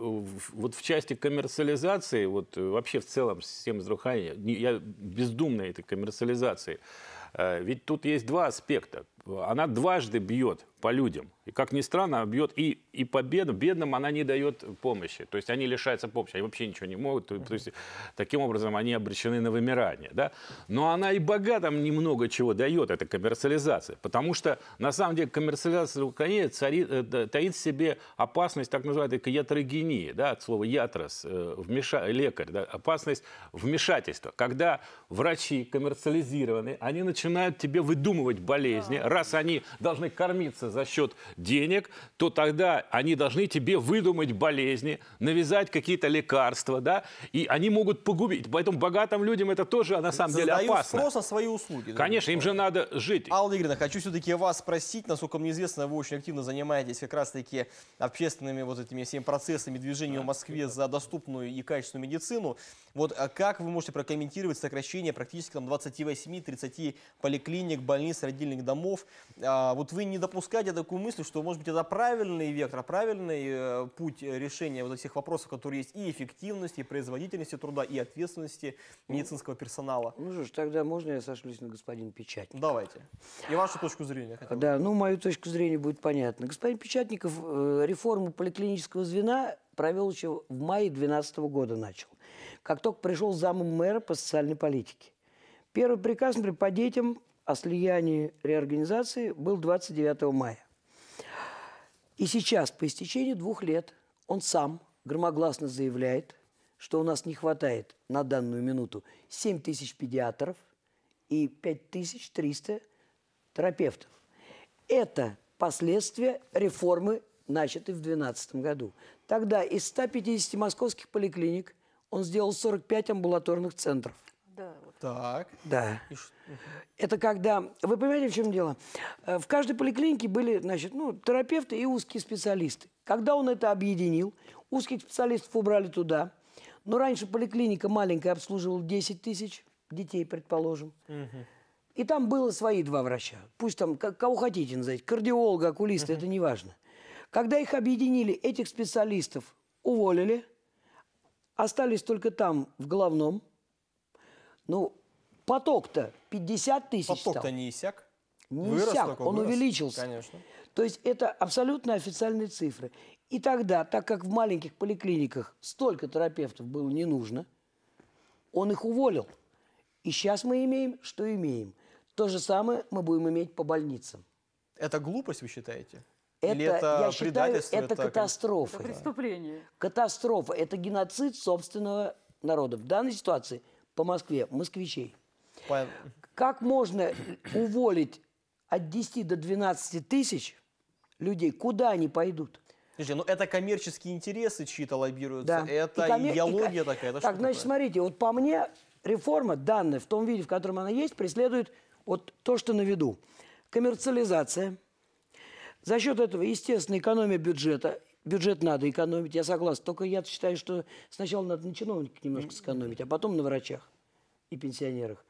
вот в части коммерциализации, вот э, вообще в целом системы здравоохранения, я бездумно этой коммерциализации, э, ведь тут есть два аспекта она дважды бьет по людям. И, как ни странно, бьет и, и по бедным. Бедным она не дает помощи. То есть они лишаются помощи, они вообще ничего не могут. То, то есть таким образом они обречены на вымирание. Да? Но она и богатым немного чего дает, это коммерциализация. Потому что, на самом деле, коммерциализация в Украине царит, э, таит в себе опасность так называемой ятрогении, да, от слова ятрос, э, вмеша, лекарь, да, опасность вмешательства. Когда врачи коммерциализированы, они начинают тебе выдумывать болезни, раз они должны кормиться за счет денег, то тогда они должны тебе выдумать болезни, навязать какие-то лекарства, да, и они могут погубить. Поэтому богатым людям это тоже, на самом деле, опасно. спрос на свои услуги. Конечно, им же надо жить. Алла Игоревна, хочу все-таки вас спросить, насколько мне известно, вы очень активно занимаетесь как раз-таки общественными вот этими всеми процессами движения в Москве за доступную и качественную медицину. Вот а как вы можете прокомментировать сокращение практически там 28-30 поликлиник, больниц, родильных домов? А, вот вы не допускаете такую мысль, что, может быть, это правильный вектор, правильный э, путь решения вот этих вопросов, которые есть и эффективности, и производительности труда, и ответственности ну, медицинского персонала? Ну что ж, тогда можно я сошлюсь на господин Печатников? Давайте. И вашу точку зрения. Хотя бы. Да, ну мою точку зрения будет понятна. Господин Печатников э, реформу поликлинического звена провел еще в мае 2012 года начал как только пришел замом мэра по социальной политике. Первый приказ, например, по детям о слиянии реорганизации был 29 мая. И сейчас, по истечении двух лет, он сам громогласно заявляет, что у нас не хватает на данную минуту 7 тысяч педиатров и 5300 терапевтов. Это последствия реформы, начатой в 2012 году. Тогда из 150 московских поликлиник – он сделал 45 амбулаторных центров. Да. Вот. Так. Да. Это когда... Вы понимаете, в чем дело? Э, в каждой поликлинике были, значит, ну, терапевты и узкие специалисты. Когда он это объединил, узких специалистов убрали туда. Но раньше поликлиника маленькая обслуживала 10 тысяч детей, предположим. И там было свои два врача. Пусть там, кого хотите назовите, кардиолога, окулиста, это не важно. Когда их объединили, этих специалистов уволили – остались только там, в главном, Ну, поток-то 50 тысяч Поток-то не иссяк? Не вырос иссяк, такой, он вырос. увеличился. Конечно. То есть это абсолютно официальные цифры. И тогда, так как в маленьких поликлиниках столько терапевтов было не нужно, он их уволил. И сейчас мы имеем, что имеем. То же самое мы будем иметь по больницам. Это глупость, вы считаете? Это, Или это я считаю, это катастрофа. Это преступление. Катастрофа. Это геноцид собственного народа. В данной ситуации по Москве, москвичей. Понятно. Как можно уволить от 10 до 12 тысяч людей? Куда они пойдут? Подожди, ну это коммерческие интересы чьи-то лоббируются, да. это и коммер... идеология и... такая. Это так, значит, такое? смотрите, вот по мне реформа данная в том виде, в котором она есть, преследует вот то, что на виду. Коммерциализация – за счет этого, естественно, экономия бюджета. Бюджет надо экономить, я согласен. Только я считаю, что сначала надо на чиновниках немножко сэкономить, а потом на врачах и пенсионерах.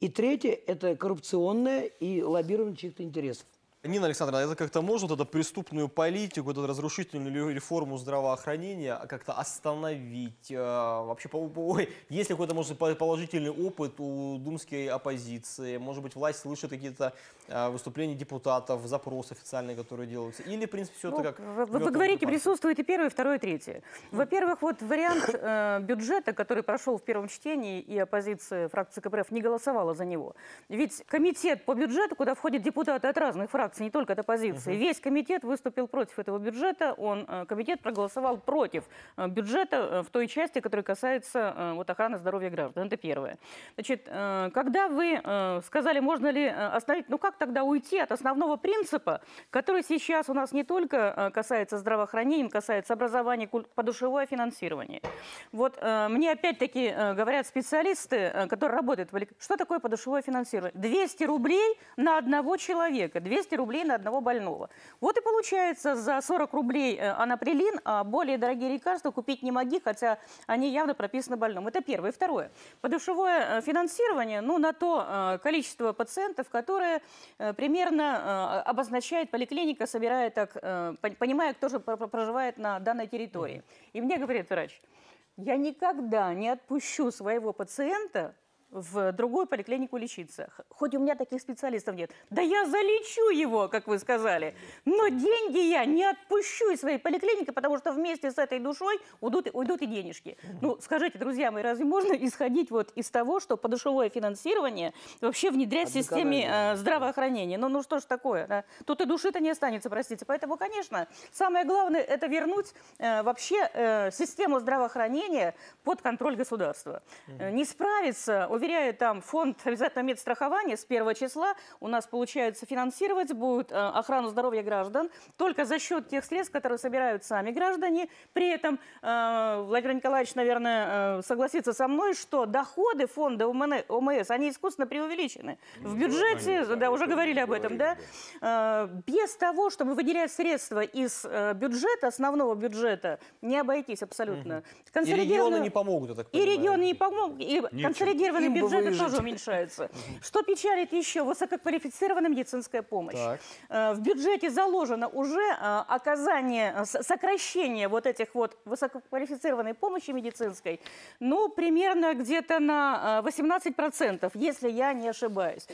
И третье – это коррупционное и лоббирование чьих-то интересов. Нина Александровна, а это как-то может вот эту преступную политику, эту разрушительную реформу здравоохранения как-то остановить? Э, вообще, по, по, ой, есть ли какой-то, может, положительный опыт у думской оппозиции? Может быть, власть слышит какие-то Э, выступлений депутатов, запросы официальные, которые делаются? Или, в принципе, все ну, это как... Вы, вы говорите, депутат. присутствует и первое, и второе, и третье. Ну. Во-первых, вот вариант э, бюджета, который прошел в первом чтении, и оппозиция фракции КПРФ не голосовала за него. Ведь комитет по бюджету, куда входят депутаты от разных фракций, не только от оппозиции, угу. весь комитет выступил против этого бюджета, он, э, комитет проголосовал против э, бюджета э, в той части, которая касается э, вот, охраны здоровья граждан. Это первое. Значит, э, когда вы э, сказали, можно ли э, остановить, ну как тогда уйти от основного принципа, который сейчас у нас не только э, касается здравоохранения, касается образования, подушевое финансирование. Вот э, мне опять-таки э, говорят специалисты, которые работают в что такое подушевое финансирование? 200 рублей на одного человека, 200 рублей на одного больного. Вот и получается за 40 рублей анаприлин, а более дорогие лекарства купить не моги, хотя они явно прописаны больным. Это первое. И второе. Подушевое финансирование ну, на то количество пациентов, которые Э, примерно э, обозначает, поликлиника собирает так, э, понимая, кто же проживает на данной территории. И мне говорит врач, я никогда не отпущу своего пациента в другую поликлинику лечиться. Хоть у меня таких специалистов нет. Да я залечу его, как вы сказали. Но деньги я не отпущу из своей поликлиники, потому что вместе с этой душой уйдут, уйдут и денежки. Ну, скажите, друзья мои, разве можно исходить вот из того, что подушевое финансирование вообще внедрять в системе э, здравоохранения? Ну, ну что ж такое? Да? Тут и души-то не останется, простите. Поэтому, конечно, самое главное – это вернуть э, вообще э, систему здравоохранения под контроль государства. Mm Не справиться Уверяю, там фонд [LAUGHS] обязательно медстрахования с первого числа у нас получается финансировать будет э, охрану здоровья граждан только за счет тех средств, которые собирают сами граждане. При этом э, Владимир Николаевич, наверное, э, согласится со мной, что доходы фонда ОМС, они искусственно преувеличены. Ну, В ну, бюджете, ну, да, уже говорили об этом, да, без того, чтобы выделять средства из бюджета, основного бюджета, не обойтись абсолютно. Консолидированную... И регионы не помогут, я так понимаю. И регионы не помогут. И консолидированный и бюджеты выжить. тоже уменьшаются. Что печалит еще? Высококвалифицированная медицинская помощь. Так. Э, в бюджете заложено уже э, оказание, э, сокращение вот этих вот высококвалифицированной помощи медицинской, ну, примерно где-то на 18%, если я не ошибаюсь.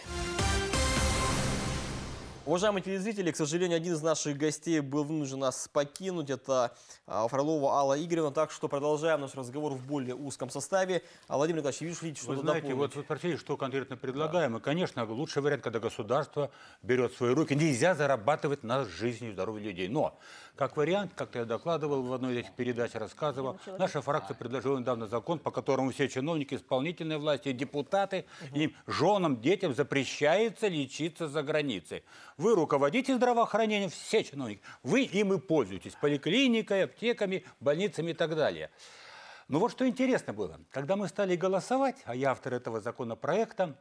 Уважаемые телезрители, к сожалению, один из наших гостей был вынужден нас покинуть. Это а, Фролова Алла Игоревна. Так что продолжаем наш разговор в более узком составе. А, Владимир Николаевич, видишь, видите, что Вы знаете, дополнить. вот вы спросили, что конкретно предлагаем. Да. И, конечно, лучший вариант, когда государство берет в свои руки. Нельзя зарабатывать на жизни и здоровье людей. Но как вариант, как то я докладывал в одной из этих передач, рассказывал, наша фракция предложила недавно закон, по которому все чиновники исполнительной власти, депутаты, угу. им, женам, детям запрещается лечиться за границей. Вы руководите здравоохранением, все чиновники, вы им и пользуетесь, поликлиникой, аптеками, больницами и так далее. Но вот что интересно было, когда мы стали голосовать, а я автор этого законопроекта,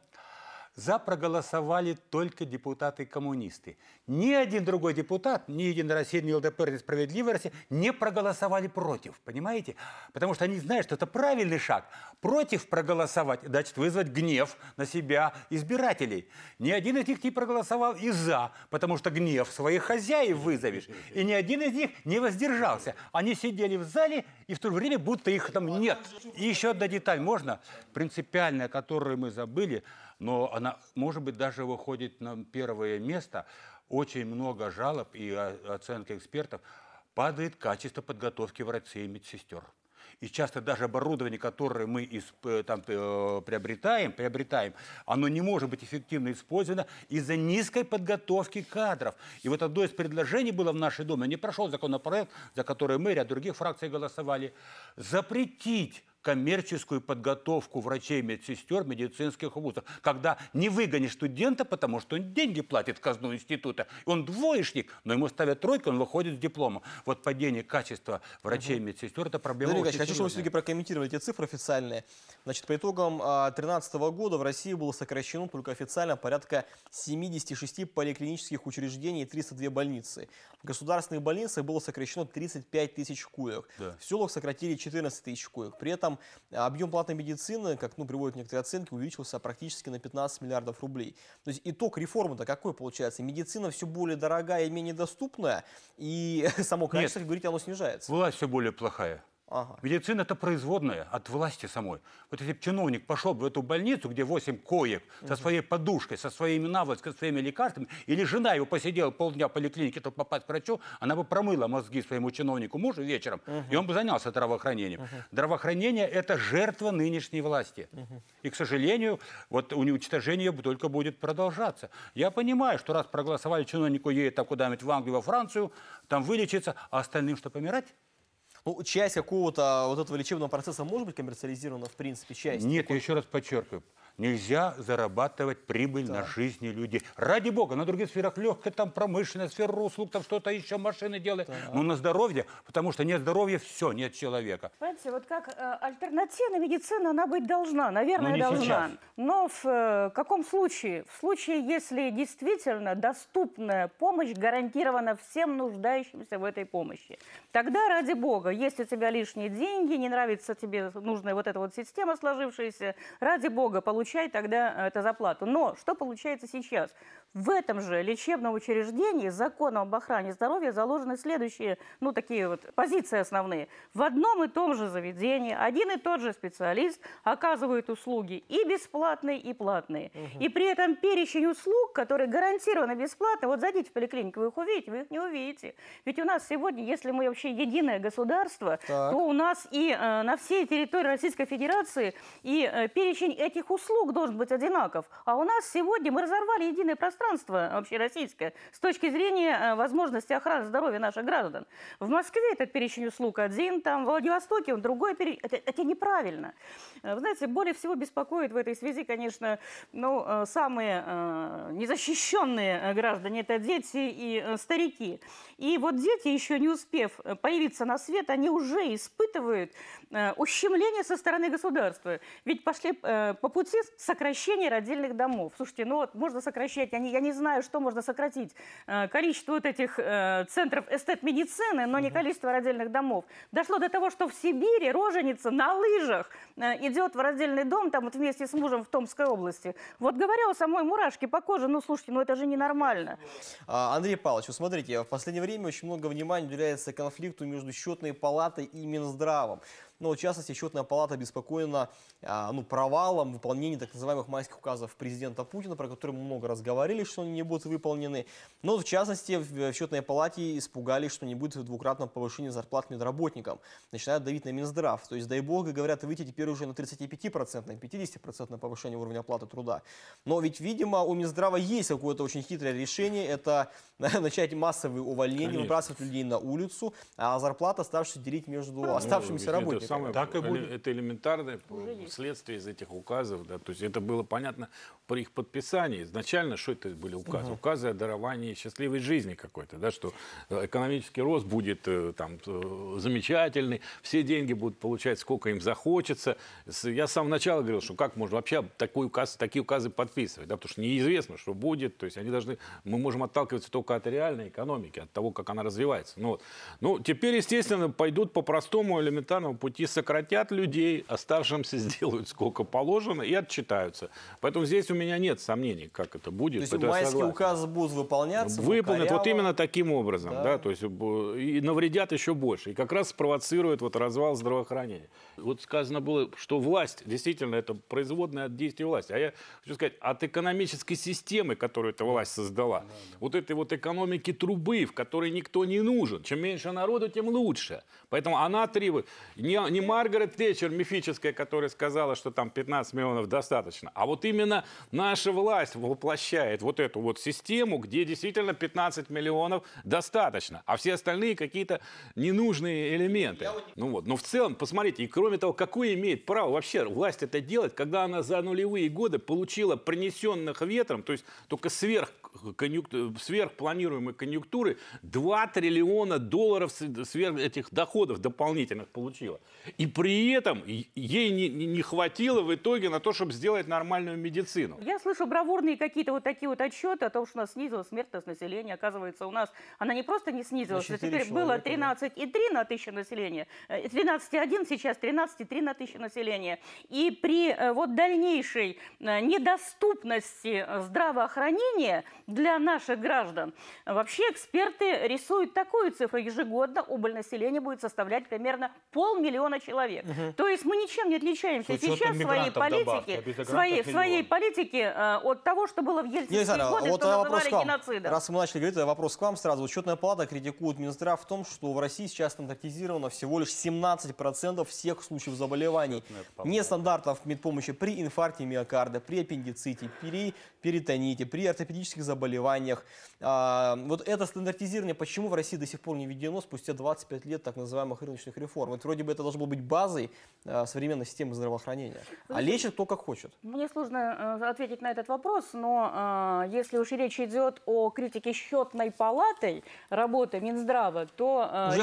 за проголосовали только депутаты-коммунисты. Ни один другой депутат, ни Единая Россия, ни ЛДПР, ни Справедливая Россия не проголосовали против, понимаете? Потому что они знают, что это правильный шаг. Против проголосовать, значит, вызвать гнев на себя избирателей. Ни один из них не проголосовал и за, потому что гнев своих хозяев вызовешь. И ни один из них не воздержался. Они сидели в зале, и в то время будто их там нет. И еще одна деталь, можно? Принципиальная, которую мы забыли но она, может быть, даже выходит на первое место. Очень много жалоб и а, оценки экспертов. Падает качество подготовки врачей и медсестер. И часто даже оборудование, которое мы э, там, э, приобретаем, приобретаем, оно не может быть эффективно использовано из-за низкой подготовки кадров. И вот одно из предложений было в нашей Думе, не прошел законопроект, за который мы, ряд других фракций голосовали, запретить коммерческую подготовку врачей, медсестер, медицинских вузов, когда не выгонишь студента, потому что он деньги платит в казну института, он двоечник, но ему ставят тройку, он выходит с дипломом. Вот падение качества врачей, угу. медсестер – это проблема Дмитрий очень хочу, чтобы вы все-таки прокомментировали эти цифры официальные. Значит, по итогам 2013 а, года в России было сокращено только официально порядка 76 поликлинических учреждений и 302 больницы. В государственных больницах было сокращено 35 тысяч коек. Да. В селах сократили 14 тысяч коек. При этом этом э, объем платной медицины, как ну, приводят некоторые оценки, увеличился практически на 15 миллиардов рублей. То есть итог реформы-то какой получается? Медицина все более дорогая и менее доступная, и [LAUGHS] само количество, Нет, как говорите, оно снижается. Власть все более плохая. Ага. Медицина это производная от власти самой. Вот если бы чиновник пошел бы в эту больницу, где 8 коек, угу. со своей подушкой, со своими наволочкой, со своими лекарствами, или жена его посидела полдня в поликлинике, чтобы попасть к врачу, она бы промыла мозги своему чиновнику мужу вечером, угу. и он бы занялся здравоохранением. Угу. Здравоохранение это жертва нынешней власти. Угу. И, к сожалению, вот уничтожение только будет продолжаться. Я понимаю, что раз проголосовали чиновнику, едет куда-нибудь в Англию, во Францию, там вылечиться, а остальным что, помирать? Ну, часть какого-то а, вот этого лечебного процесса может быть коммерциализирована в принципе, часть? Нет, такой... я еще раз подчеркиваю. Нельзя зарабатывать прибыль да. на жизни людей. Ради бога, на других сферах легкая, там промышленная, сфера услуг, там что-то еще, машины делают. Да. Но ну, на здоровье, потому что нет здоровья, все, нет человека. Понимаете, вот как э, альтернативная медицина, она быть должна, наверное, Но ну, должна. Сейчас. Но в э, каком случае? В случае, если действительно доступная помощь гарантирована всем нуждающимся в этой помощи. Тогда, ради бога, если у тебя лишние деньги, не нравится тебе нужная вот эта вот система сложившаяся, ради бога, получи получай тогда э, это зарплату, Но что получается сейчас? В этом же лечебном учреждении законом об охране здоровья заложены следующие, ну, такие вот позиции основные. В одном и том же заведении один и тот же специалист оказывает услуги и бесплатные, и платные. Угу. И при этом перечень услуг, которые гарантированно бесплатны, вот зайдите в поликлинику, вы их увидите, вы их не увидите. Ведь у нас сегодня, если мы вообще единое государство, так. то у нас и э, на всей территории Российской Федерации и э, перечень этих услуг должен быть одинаков. А у нас сегодня мы разорвали единое пространство, пространство общероссийское с точки зрения э, возможности охраны здоровья наших граждан. В Москве этот перечень услуг один, там в Владивостоке он другой перечень. Это, это неправильно. Э, вы знаете, более всего беспокоит в этой связи, конечно, ну, э, самые незащищенные граждане, это дети и старики. И вот дети, еще не успев появиться на свет, они уже испытывают ущемление со стороны государства. Ведь пошли по пути сокращения родильных домов. Слушайте, ну вот можно сокращать, они я не знаю, что можно сократить. Э, количество вот этих э, центров эстет-медицины, но не количество родильных домов. Дошло до того, что в Сибири роженица на лыжах э, идет в родильный дом, там вот вместе с мужем в Томской области. Вот говоря о самой мурашке по коже, ну слушайте, ну это же ненормально. А, Андрей Павлович, смотрите, в последнее время очень много внимания уделяется конфликту между счетной палатой и Минздравом. Ну, в частности, счетная палата обеспокоена а, ну, провалом выполнения так называемых майских указов президента Путина, про которые мы много раз говорили, что они не будут выполнены. Но в частности, в счетной палате испугались, что не будет двукратного повышения зарплат медработникам. Начинают давить на Минздрав. То есть, дай бог, говорят, выйти теперь уже на 35%, на 50% повышение уровня оплаты труда. Но ведь, видимо, у Минздрава есть какое-то очень хитрое решение. Это [LAUGHS] начать массовые увольнения, Конечно. выбрасывать людей на улицу, а зарплата оставшуюся делить между ну, оставшимися работниками самое. Так и будет. Это элементарное следствие из этих указов. Да, то есть это было понятно при их подписании. Изначально что это были указы? Угу. Указы о даровании счастливой жизни какой-то. Да, что э, экономический рост будет э, там, э, замечательный, все деньги будут получать сколько им захочется. Я с самого начала говорил, что как можно вообще такой указ, такие указы подписывать. Да, потому что неизвестно, что будет. То есть они должны, мы можем отталкиваться только от реальной экономики, от того, как она развивается. Ну, вот. ну теперь, естественно, пойдут по простому элементарному пути пути сократят людей, оставшимся сделают сколько положено и отчитаются. Поэтому здесь у меня нет сомнений, как это будет. То есть Поэтому майский указ будут выполняться? Выполнят вот именно таким образом. Да. Да, то есть и навредят еще больше. И как раз спровоцирует вот развал здравоохранения. Вот сказано было, что власть, действительно, это производная от действий власти. А я хочу сказать, от экономической системы, которую эта власть создала. Да, да. Вот этой вот экономики трубы, в которой никто не нужен. Чем меньше народу, тем лучше. Поэтому она требует не не Маргарет Тэтчер мифическая, которая сказала, что там 15 миллионов достаточно, а вот именно наша власть воплощает вот эту вот систему, где действительно 15 миллионов достаточно, а все остальные какие-то ненужные элементы. Ну вот, но в целом, посмотрите, и кроме того, какое имеет право вообще власть это делать, когда она за нулевые годы получила принесенных ветром, то есть только сверх конъюнктуры, сверхпланируемой конъюнктуры 2 триллиона долларов сверх этих доходов дополнительных получила. И при этом ей не, не хватило в итоге на то, чтобы сделать нормальную медицину. Я слышу бравурные какие-то вот такие вот отчеты о том, что у нас снизилась смертность населения. Оказывается, у нас она не просто не снизилась, а теперь было 13,3 да. на тысячу населения. 13,1 э, сейчас 13,3 на тысячу населения. И при э, вот дальнейшей э, недоступности здравоохранения для наших граждан, вообще эксперты рисуют такую цифру. Ежегодно убыль населения будет составлять примерно полмиллиона миллиона человек. Угу. То есть мы ничем не отличаемся сейчас своей политики, добавка, своей, своей политики э, от того, что было в Ельцинские Елизавета, годы, вот что называли геноцидом. Раз мы начали говорить, вопрос к вам сразу. Учетная палата критикует Минздрав в том, что в России сейчас стандартизировано всего лишь 17% всех случаев заболеваний. стандартов медпомощи при инфаркте миокарда, при аппендиците, при перитоните, при ортопедических заболеваниях. А, вот это стандартизирование почему в России до сих пор не введено спустя 25 лет так называемых рыночных реформ? Вот вроде бы это должно должен был быть базой э, современной системы здравоохранения. А лечит кто как хочет. Мне сложно э, ответить на этот вопрос, но э, если уж речь идет о критике счетной палатой работы Минздрава, то Уже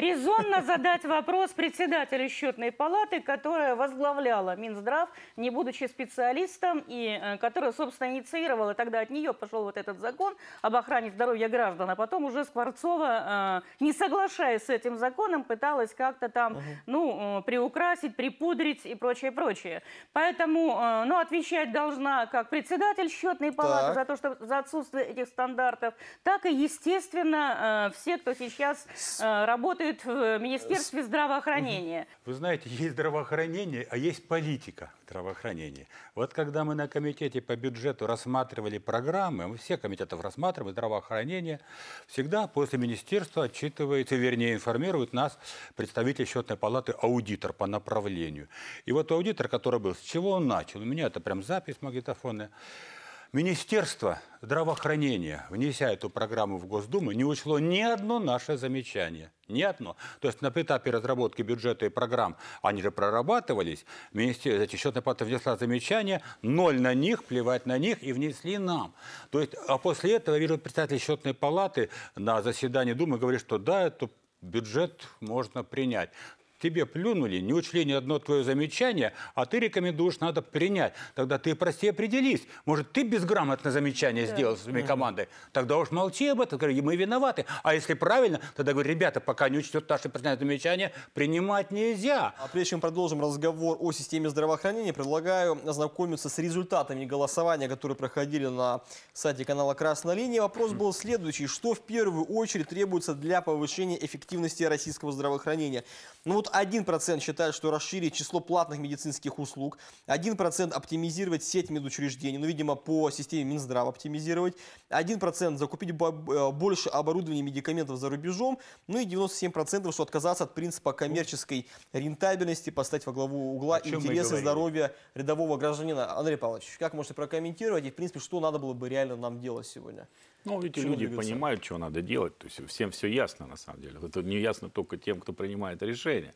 резонно [LAUGHS] задать вопрос председателю счетной палаты, которая возглавляла Минздрав, не будучи специалистом, и которая, собственно, инициировала тогда от нее пошел вот этот закон об охране здоровья граждан, а потом уже Скворцова, не соглашаясь с этим законом, пыталась как-то там угу ну, э, приукрасить, припудрить и прочее, прочее. Поэтому, э, ну, отвечать должна как председатель счетной палаты так. за то, что за отсутствие этих стандартов, так и, естественно, э, все, кто сейчас работает в Министерстве здравоохранения. Вы знаете, есть здравоохранение, а есть политика здравоохранения. Вот когда мы на комитете по бюджету рассматривали программы, мы все комитетов рассматриваем, здравоохранение, всегда после министерства отчитывается, вернее, информирует нас представитель счетной палаты палаты аудитор по направлению. И вот аудитор, который был, с чего он начал? У меня это прям запись магнитофонная. Министерство здравоохранения, внеся эту программу в Госдуму, не учло ни одно наше замечание. Ни одно. То есть на этапе разработки бюджета и программ они же прорабатывались. Министерство, значит, счетная палата внесла замечания, ноль на них, плевать на них и внесли нам. То есть, а после этого, я вижу, представитель счетной палаты на заседании Думы говорит, что да, это бюджет можно принять тебе плюнули, не учли ни одно твое замечание, а ты рекомендуешь, надо принять. Тогда ты, прости, определись. Может, ты безграмотно замечание да. сделал с своей командой? Тогда уж молчи об этом, говори, мы виноваты. А если правильно, тогда говори, ребята, пока не учтет наши принятые замечания, принимать нельзя. А прежде чем продолжим разговор о системе здравоохранения, предлагаю ознакомиться с результатами голосования, которые проходили на сайте канала «Красная линия». Вопрос был следующий. Что в первую очередь требуется для повышения эффективности российского здравоохранения? Ну вот вот 1% считает, что расширить число платных медицинских услуг, 1% оптимизировать сеть медучреждений, ну, видимо, по системе Минздрава оптимизировать, 1% закупить э, больше оборудования и медикаментов за рубежом, ну и 97% что отказаться от принципа коммерческой рентабельности, поставить во главу угла интересы здоровья рядового гражданина. Андрей Павлович, как можете прокомментировать и, в принципе, что надо было бы реально нам делать сегодня? Ну, эти люди двигаться? понимают, что надо делать. То есть всем все ясно, на самом деле. Это не ясно только тем, кто принимает решение.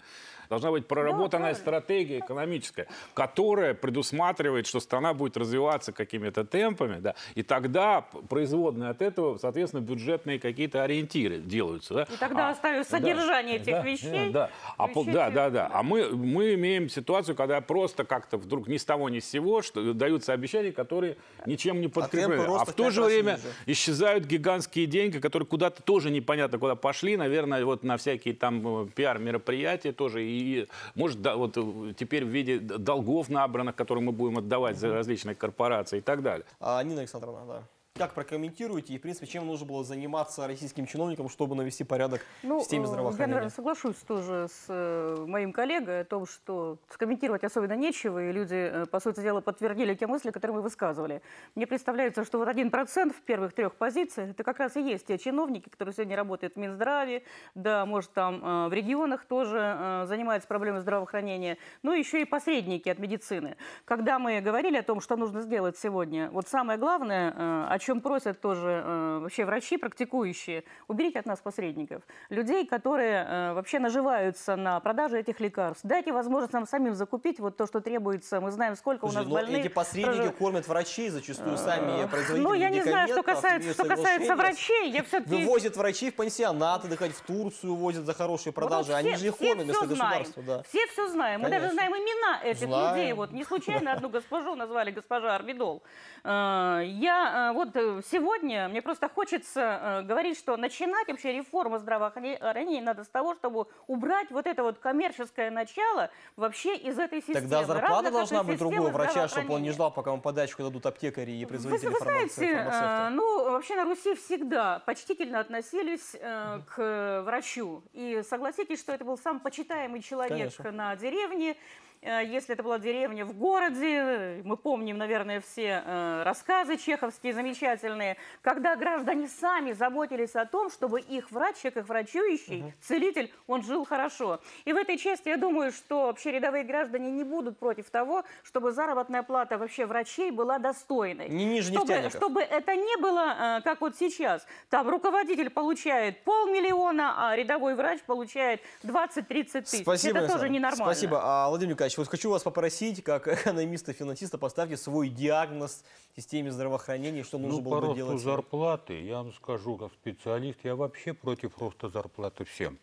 Должна быть проработанная да, стратегия экономическая, которая предусматривает, что страна будет развиваться какими-то темпами, да, и тогда производные от этого, соответственно, бюджетные какие-то ориентиры делаются. Да? И тогда а, оставив содержание да, этих да, вещей. Да, а да. а, да, да, да. а мы, мы имеем ситуацию, когда просто как-то вдруг ни с того ни с сего что, даются обещания, которые ничем не подкреплены. А, а в то же время исчезают вырезают гигантские деньги, которые куда-то тоже непонятно куда пошли, наверное, вот на всякие там э, пиар-мероприятия тоже, и, может, да, вот э, теперь в виде долгов набранных, которые мы будем отдавать за различные корпорации и так далее. А, Нина Александровна, да как прокомментируете и, в принципе, чем нужно было заниматься российским чиновникам, чтобы навести порядок ну, в системе э, здравоохранения? Я, наверное, соглашусь тоже с э, моим коллегой о том, что комментировать особенно нечего, и люди, э, по сути дела, подтвердили те мысли, которые мы высказывали. Мне представляется, что вот 1% в первых трех позициях, это как раз и есть те чиновники, которые сегодня работают в Минздраве, да, может, там в регионах тоже занимаются проблемой здравоохранения, ну, еще и посредники от медицины. Когда мы говорили о том, что нужно сделать сегодня, вот самое главное, о чем чем просят тоже э, вообще врачи, практикующие, уберите от нас посредников, людей, которые э, вообще наживаются на продаже этих лекарств. Дайте возможность нам самим закупить вот то, что требуется. Мы знаем, сколько Слушай, у нас ну, больных. Эти посредники прожив... кормят врачей зачастую а. сами производители Ну, я не знаю, что касается, что касается врачей. Я все Вывозят врачей в пансионаты отдыхать, в Турцию возят за хорошие ну, продажи. Вот Они же их кормят вместо государства. Да. Все все знаем. Конечно. Мы даже знаем имена этих знаем. людей. Вот не случайно одну госпожу назвали госпожа Арбидол. Э, я вот вот э, сегодня мне просто хочется э, говорить, что начинать вообще реформу здравоохранения надо с того, чтобы убрать вот это вот коммерческое начало вообще из этой системы. Тогда зарплата Равно должна быть другой врача, чтобы он не ждал, пока вам подачку дадут аптекари и производители вы, вы знаете, фармацевты. Э, ну, вообще на Руси всегда почтительно относились э, к врачу. И согласитесь, что это был сам почитаемый человек Конечно. на деревне. Э, если это была деревня в городе, э, мы помним, наверное, все э, рассказы чеховские замечательные, когда граждане сами заботились о том, чтобы их врач, человек их врачующий, угу. целитель, он жил хорошо. И в этой части я думаю, что вообще рядовые граждане не будут против того, чтобы заработная плата вообще врачей была достойной. Не ниже чтобы, чтобы это не было, как вот сейчас, там руководитель получает полмиллиона, а рядовой врач получает 20-30 тысяч. Спасибо, это тоже ненормально. Спасибо. А, Владимир Николаевич, Николаевич, вот хочу вас попросить, как [LAUGHS] экономиста-финансиста, поставьте свой диагноз системе здравоохранения, что нужно ну, было бы делать. Ну, зарплаты, я вам скажу, как специалист, я вообще против роста зарплаты всем.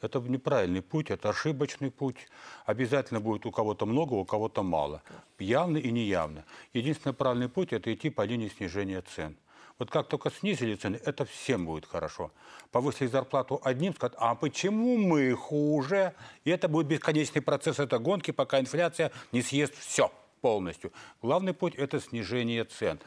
Это неправильный путь, это ошибочный путь. Обязательно будет у кого-то много, у кого-то мало. Явно и неявно. Единственный правильный путь – это идти по линии снижения цен. Вот как только снизили цены, это всем будет хорошо. Повысили зарплату одним, скажут, а почему мы хуже? И это будет бесконечный процесс, это гонки, пока инфляция не съест все полностью. Главный путь – это снижение цен.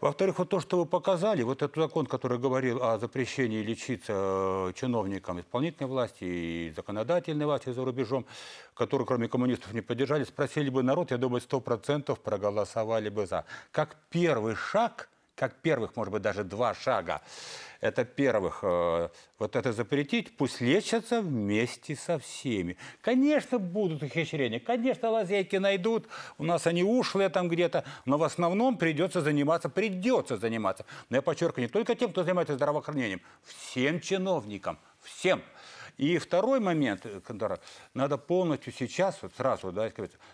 Во-вторых, вот то, что вы показали, вот этот закон, который говорил о запрещении лечиться э, чиновникам исполнительной власти и законодательной власти за рубежом, который, кроме коммунистов, не поддержали, спросили бы народ, я думаю, 100% проголосовали бы за. Как первый шаг – как первых, может быть, даже два шага. Это первых, э, вот это запретить, пусть лечатся вместе со всеми. Конечно, будут ухищрения, конечно, лазейки найдут, у нас они ушли там где-то, но в основном придется заниматься, придется заниматься. Но я подчеркиваю, не только тем, кто занимается здравоохранением, всем чиновникам, всем. И второй момент, э, надо полностью сейчас, вот сразу, да,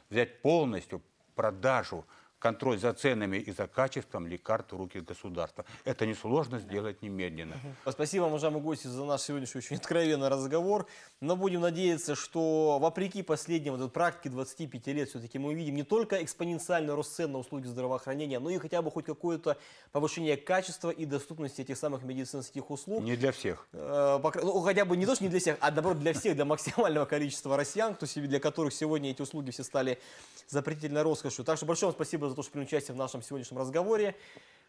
взять полностью продажу контроль за ценами и за качеством лекарств в руки государства. Это несложно сделать немедленно. Спасибо, вам уважаемые гости, за наш сегодняшний очень [LAUGHS] откровенный разговор. Но будем надеяться, что вопреки последнему вот практике 25 лет все-таки мы увидим не только экспоненциальный рост цен на услуги здравоохранения, но и хотя бы хоть какое-то повышение качества и доступности этих самых медицинских услуг. Не для всех. Э, ну, хотя бы не то, что не для всех, а наоборот для всех, для максимального количества россиян, кто себе, для которых сегодня эти услуги все стали запретительной роскошью. Так что большое вам спасибо за за то, что приняли участие в нашем сегодняшнем разговоре.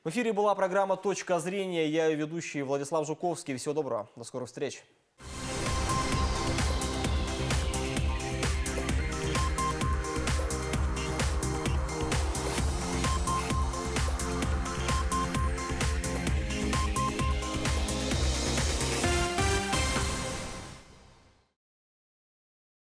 В эфире была программа «Точка зрения». Я ее ведущий Владислав Жуковский. Всего доброго. До скорых встреч.